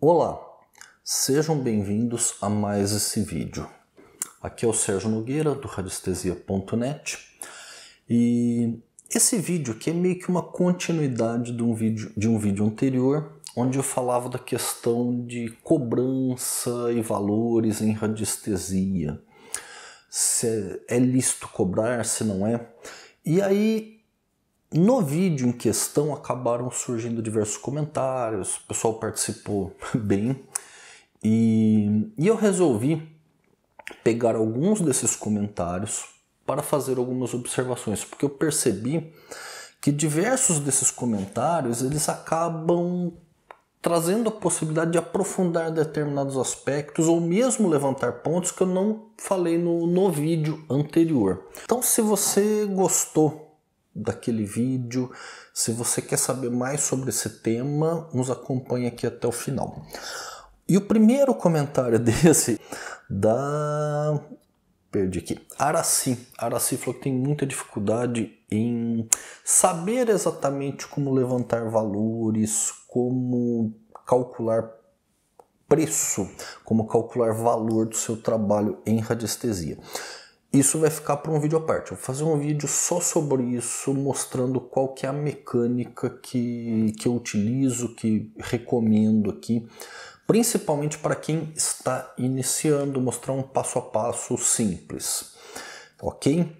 Olá, sejam bem-vindos a mais esse vídeo. Aqui é o Sérgio Nogueira do radiestesia.net e esse vídeo aqui é meio que uma continuidade de um vídeo, de um vídeo anterior onde eu falava da questão de cobrança e valores em radiestesia. Se é, é lícito cobrar, se não é. E aí no vídeo em questão acabaram surgindo diversos comentários, o pessoal participou bem e, e eu resolvi pegar alguns desses comentários para fazer algumas observações, porque eu percebi que diversos desses comentários eles acabam trazendo a possibilidade de aprofundar determinados aspectos ou mesmo levantar pontos que eu não falei no, no vídeo anterior. Então, se você gostou daquele vídeo. Se você quer saber mais sobre esse tema, nos acompanhe aqui até o final. E o primeiro comentário desse da perdi aqui. Araci. Araci falou que tem muita dificuldade em saber exatamente como levantar valores, como calcular preço, como calcular valor do seu trabalho em radiestesia. Isso vai ficar para um vídeo à parte. Eu vou fazer um vídeo só sobre isso, mostrando qual que é a mecânica que, que eu utilizo, que recomendo aqui, principalmente para quem está iniciando, mostrar um passo a passo simples. Ok?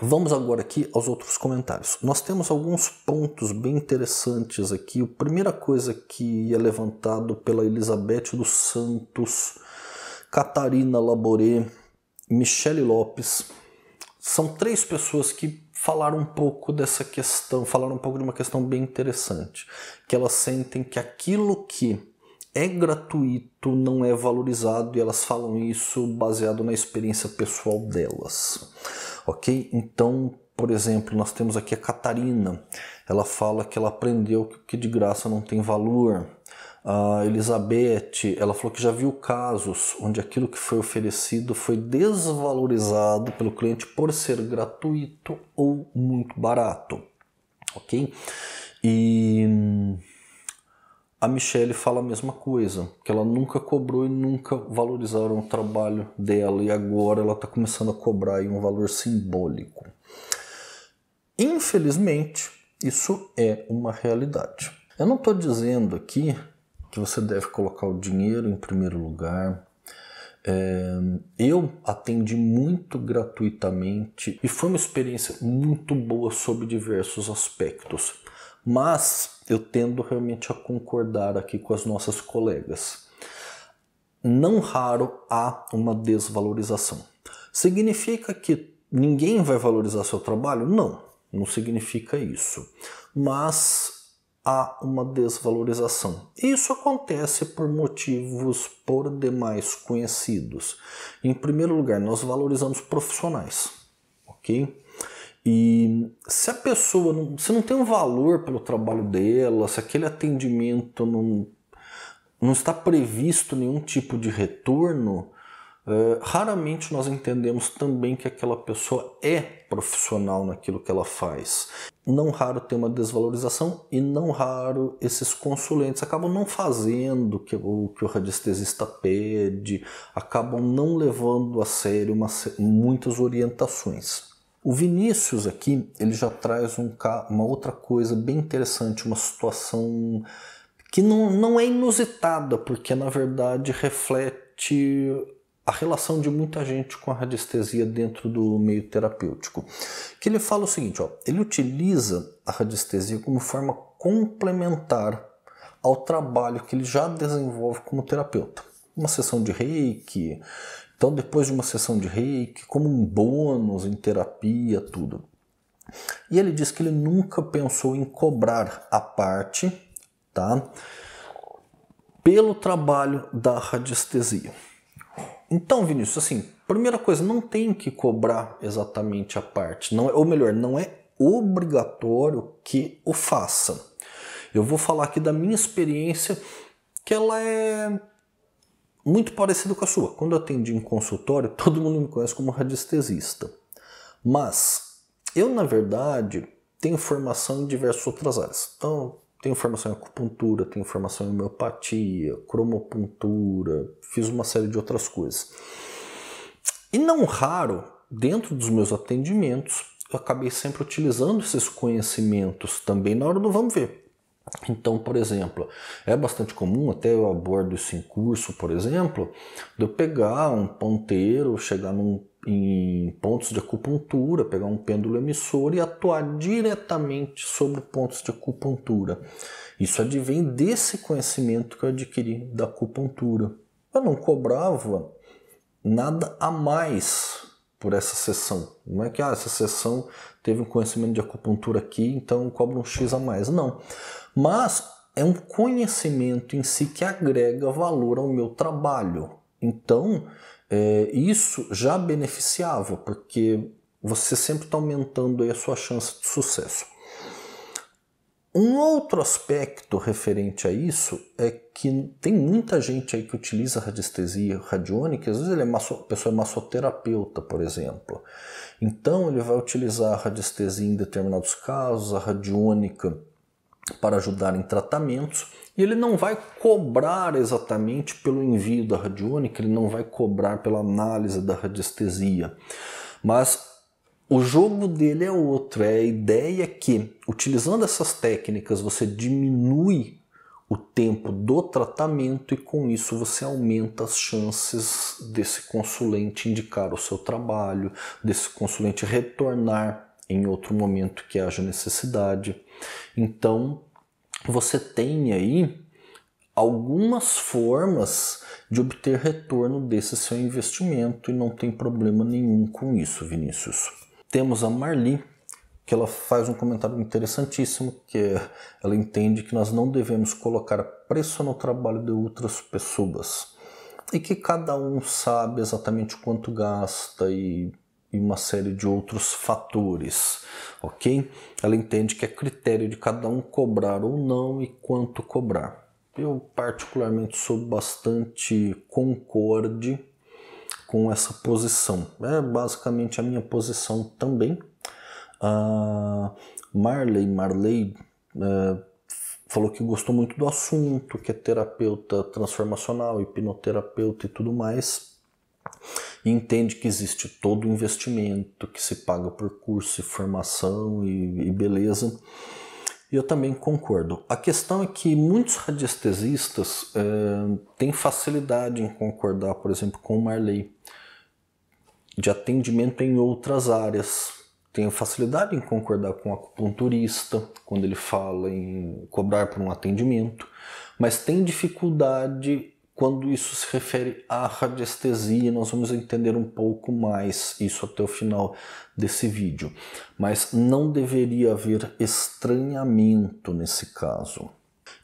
Vamos agora aqui aos outros comentários. Nós temos alguns pontos bem interessantes aqui. A primeira coisa que é levantado pela Elizabeth dos Santos, Catarina Laboré, Michele Lopes. São três pessoas que falaram um pouco dessa questão, falaram um pouco de uma questão bem interessante, que elas sentem que aquilo que é gratuito não é valorizado e elas falam isso baseado na experiência pessoal delas. OK? Então, por exemplo, nós temos aqui a Catarina. Ela fala que ela aprendeu que de graça não tem valor. A Elizabeth, ela falou que já viu casos onde aquilo que foi oferecido foi desvalorizado pelo cliente por ser gratuito ou muito barato, ok? E a Michelle fala a mesma coisa, que ela nunca cobrou e nunca valorizaram o trabalho dela e agora ela está começando a cobrar um valor simbólico. Infelizmente, isso é uma realidade. Eu não estou dizendo aqui que você deve colocar o dinheiro em primeiro lugar. É, eu atendi muito gratuitamente e foi uma experiência muito boa sob diversos aspectos, mas eu tendo realmente a concordar aqui com as nossas colegas. Não raro há uma desvalorização. Significa que ninguém vai valorizar seu trabalho? Não, não significa isso. Mas há uma desvalorização. Isso acontece por motivos por demais conhecidos. Em primeiro lugar, nós valorizamos profissionais, ok? E se a pessoa não, se não tem um valor pelo trabalho dela, se aquele atendimento não, não está previsto nenhum tipo de retorno, eh, raramente nós entendemos também que aquela pessoa é profissional naquilo que ela faz. Não raro tem uma desvalorização e não raro esses consulentes acabam não fazendo o que o, que o radiestesista pede, acabam não levando a sério uma, muitas orientações. O Vinícius aqui ele já traz um, uma outra coisa bem interessante, uma situação que não, não é inusitada, porque na verdade reflete a relação de muita gente com a radiestesia dentro do meio terapêutico. Que ele fala o seguinte, ó, ele utiliza a radiestesia como forma complementar ao trabalho que ele já desenvolve como terapeuta. Uma sessão de reiki, então depois de uma sessão de reiki, como um bônus em terapia, tudo. E ele diz que ele nunca pensou em cobrar a parte, tá? Pelo trabalho da radiestesia. Então, Vinícius, assim, primeira coisa, não tem que cobrar exatamente a parte, não, é, ou melhor, não é obrigatório que o faça. Eu vou falar aqui da minha experiência, que ela é muito parecida com a sua. Quando eu atendi em consultório, todo mundo me conhece como radiestesista. Mas eu, na verdade, tenho formação em diversas outras áreas. Então, tenho formação em acupuntura, tenho formação em homeopatia, cromopuntura, fiz uma série de outras coisas. E não raro, dentro dos meus atendimentos, eu acabei sempre utilizando esses conhecimentos também na hora do vamos ver. Então, por exemplo, é bastante comum, até eu abordo isso em curso, por exemplo, de eu pegar um ponteiro, chegar num em pontos de acupuntura, pegar um pêndulo emissor e atuar diretamente sobre pontos de acupuntura. Isso advém desse conhecimento que eu adquiri da acupuntura. Eu não cobrava nada a mais por essa sessão. Não é que ah, essa sessão teve um conhecimento de acupuntura aqui, então cobro um X a mais. Não. Mas é um conhecimento em si que agrega valor ao meu trabalho. Então, é, isso já beneficiava, porque você sempre está aumentando aí a sua chance de sucesso. Um outro aspecto referente a isso é que tem muita gente aí que utiliza radiestesia radiônica, às vezes ele é maço, a pessoa é massoterapeuta, por exemplo. Então ele vai utilizar a radiestesia em determinados casos, a radiônica para ajudar em tratamentos e ele não vai cobrar exatamente pelo envio da radiônica, ele não vai cobrar pela análise da radiestesia, mas o jogo dele é outro, é a ideia que, utilizando essas técnicas, você diminui o tempo do tratamento e com isso você aumenta as chances desse consulente indicar o seu trabalho, desse consulente retornar em outro momento que haja necessidade. Então, você tem aí algumas formas de obter retorno desse seu investimento e não tem problema nenhum com isso, Vinícius. Temos a Marli, que ela faz um comentário interessantíssimo, que é, ela entende que nós não devemos colocar preço no trabalho de outras pessoas e que cada um sabe exatamente quanto gasta e e uma série de outros fatores, ok? Ela entende que é critério de cada um cobrar ou não e quanto cobrar. Eu particularmente sou bastante concorde com essa posição. É basicamente a minha posição também. Marley Marley é, falou que gostou muito do assunto, que é terapeuta transformacional, hipnoterapeuta e tudo mais entende que existe todo o investimento que se paga por curso e formação e, e beleza. E eu também concordo. A questão é que muitos radiestesistas é, têm facilidade em concordar, por exemplo, com o Marley, de atendimento em outras áreas. Tenho facilidade em concordar com o acupunturista, quando ele fala em cobrar por um atendimento, mas tem dificuldade quando isso se refere à radiestesia, nós vamos entender um pouco mais isso até o final desse vídeo. Mas não deveria haver estranhamento nesse caso.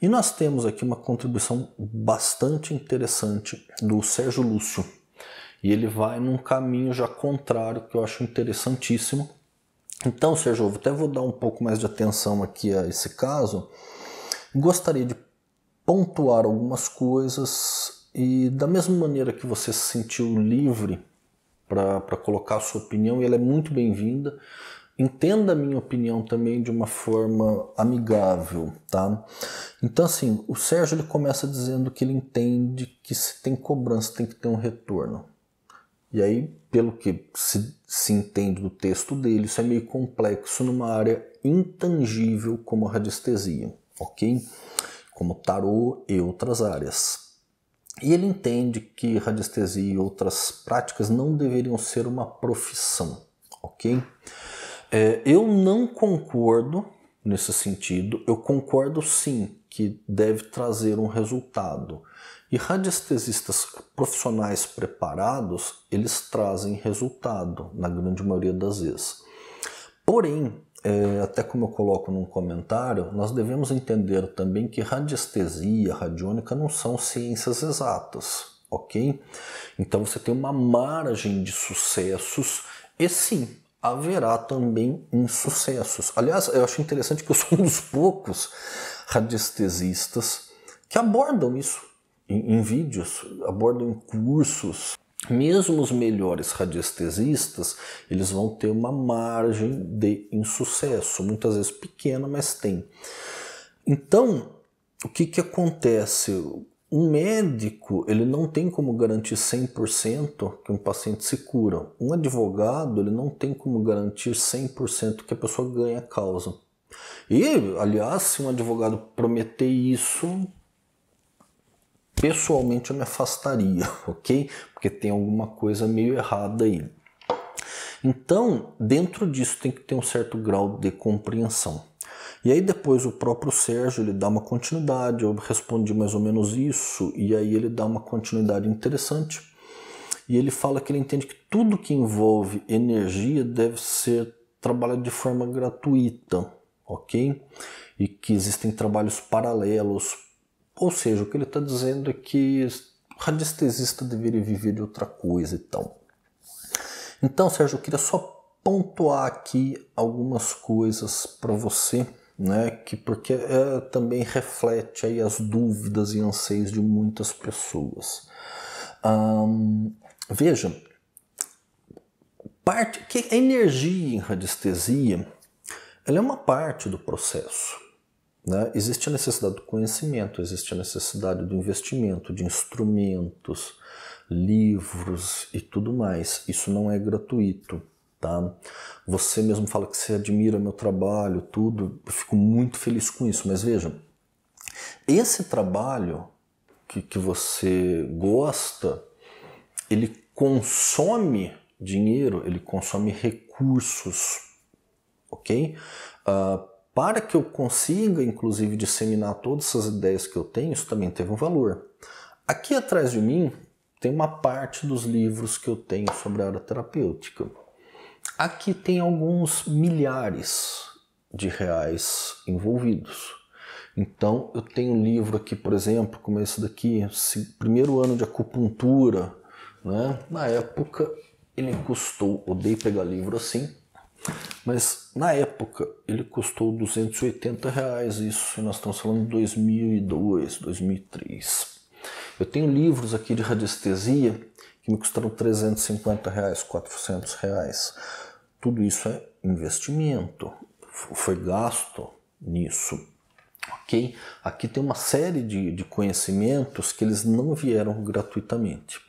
E nós temos aqui uma contribuição bastante interessante do Sérgio Lúcio. E ele vai num caminho já contrário que eu acho interessantíssimo. Então, Sérgio, até vou dar um pouco mais de atenção aqui a esse caso. Gostaria de pontuar algumas coisas e da mesma maneira que você se sentiu livre para colocar a sua opinião, e ela é muito bem-vinda, entenda a minha opinião também de uma forma amigável, tá? Então assim, o Sérgio ele começa dizendo que ele entende que se tem cobrança tem que ter um retorno. E aí, pelo que se, se entende do texto dele, isso é meio complexo numa área intangível como a radiestesia, ok? como tarô e outras áreas. E ele entende que radiestesia e outras práticas não deveriam ser uma profissão, ok? É, eu não concordo nesse sentido, eu concordo sim que deve trazer um resultado. E radiestesistas profissionais preparados, eles trazem resultado, na grande maioria das vezes. Porém, é, até como eu coloco num comentário, nós devemos entender também que radiestesia, radiônica não são ciências exatas, ok? Então você tem uma margem de sucessos e sim, haverá também insucessos. Aliás, eu acho interessante que eu sou um dos poucos radiestesistas que abordam isso em, em vídeos, abordam em cursos, mesmo os melhores radiestesistas, eles vão ter uma margem de insucesso, muitas vezes pequena, mas tem. Então, o que, que acontece? Um médico, ele não tem como garantir 100% que um paciente se cura. Um advogado, ele não tem como garantir 100% que a pessoa ganha a causa. E, aliás, se um advogado prometer isso, pessoalmente eu me afastaria, ok? Porque tem alguma coisa meio errada aí. Então, dentro disso tem que ter um certo grau de compreensão. E aí depois o próprio Sérgio ele dá uma continuidade, eu respondi mais ou menos isso, e aí ele dá uma continuidade interessante. E ele fala que ele entende que tudo que envolve energia deve ser trabalhado de forma gratuita, ok? E que existem trabalhos paralelos ou seja, o que ele está dizendo é que radiestesista deveria viver de outra coisa e então. então, Sérgio, eu queria só pontuar aqui algumas coisas para você, né, que porque é, também reflete aí as dúvidas e anseios de muitas pessoas. Hum, veja, parte que a energia em radiestesia ela é uma parte do processo. Né? Existe a necessidade do conhecimento, existe a necessidade do investimento, de instrumentos, livros e tudo mais. Isso não é gratuito. Tá? Você mesmo fala que você admira meu trabalho, tudo. Eu fico muito feliz com isso. Mas veja, esse trabalho que, que você gosta, ele consome dinheiro, ele consome recursos, ok? Uh, para que eu consiga, inclusive, disseminar todas essas ideias que eu tenho, isso também teve um valor. Aqui atrás de mim tem uma parte dos livros que eu tenho sobre a área terapêutica. Aqui tem alguns milhares de reais envolvidos. Então, eu tenho um livro aqui, por exemplo, como esse daqui, primeiro ano de acupuntura, né? Na época, ele custou, odeio pegar livro assim, mas na época ele custou 280 reais, isso nós estamos falando de 2002, 2003. Eu tenho livros aqui de radiestesia que me custaram 350 reais, 400 reais. Tudo isso é investimento, foi gasto nisso. Ok? Aqui tem uma série de, de conhecimentos que eles não vieram gratuitamente.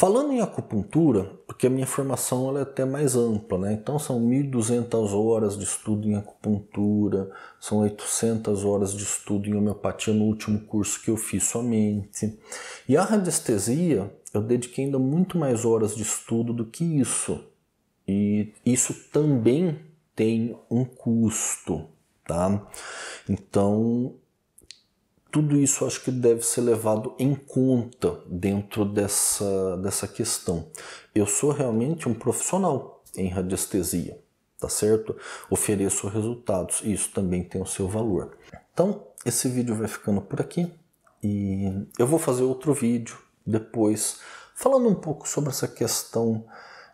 Falando em acupuntura, porque a minha formação é até mais ampla, né? então são 1.200 horas de estudo em acupuntura, são 800 horas de estudo em homeopatia no último curso que eu fiz somente. E a radiestesia, eu dediquei ainda muito mais horas de estudo do que isso. E isso também tem um custo, tá? Então, tudo isso acho que deve ser levado em conta dentro dessa, dessa questão. Eu sou realmente um profissional em radiestesia, tá certo? Ofereço resultados e isso também tem o seu valor. Então, esse vídeo vai ficando por aqui e eu vou fazer outro vídeo depois falando um pouco sobre essa questão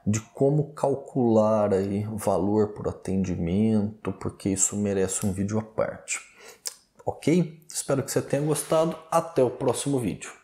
de como calcular aí valor por atendimento, porque isso merece um vídeo à parte. Ok? Espero que você tenha gostado. Até o próximo vídeo.